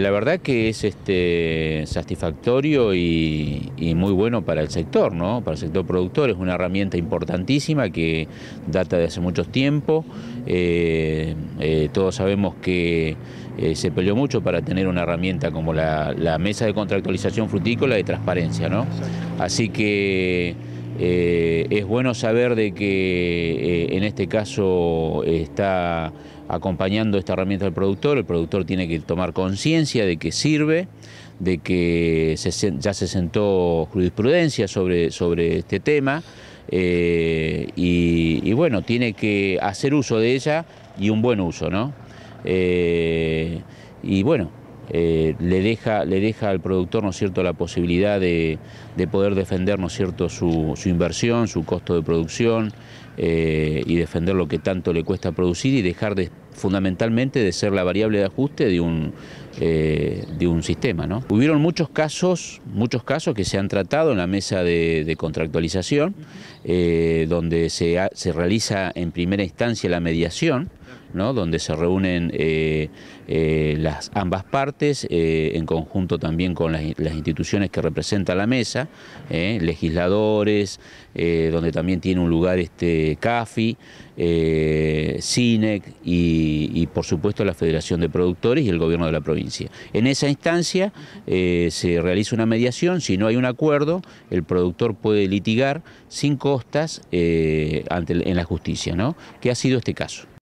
la verdad que es este, satisfactorio y, muy bueno para el sector, ¿no? Para el sector productor es una herramienta importantísima que data de hace mucho tiempo. Eh, eh, todos sabemos que eh, se peleó mucho para tener una herramienta como la, la mesa de contractualización frutícola de transparencia, ¿no? Así que eh, es bueno saber de que eh, en este caso está acompañando esta herramienta del productor, el productor tiene que tomar conciencia de que sirve, de que ya se sentó jurisprudencia sobre, sobre este tema eh, y, y, bueno, tiene que hacer uso de ella y un buen uso, ¿no? y bueno, eh, le, deja, le deja al productor ¿no cierto? la posibilidad de, poder defender ¿no cierto? Su, su, inversión, su costo de producción eh, y defender lo que tanto le cuesta producir y dejar fundamentalmente de ser la variable de ajuste de un, eh, de un sistema. ¿no? Hubieron muchos casos, muchos casos que se han tratado en la mesa de, de contractualización, donde se, se realiza en primera instancia la mediación donde se reúnen eh, eh, las, ambas partes, eh, en conjunto también con las, instituciones que representa la mesa, legisladores, donde también tiene un lugar este CAFI, CINEC y, por supuesto la Federación de Productores y el Gobierno de la provincia. En esa instancia se realiza una mediación, si no hay un acuerdo, el productor puede litigar sin costas en la justicia, ¿no? que ha sido este caso.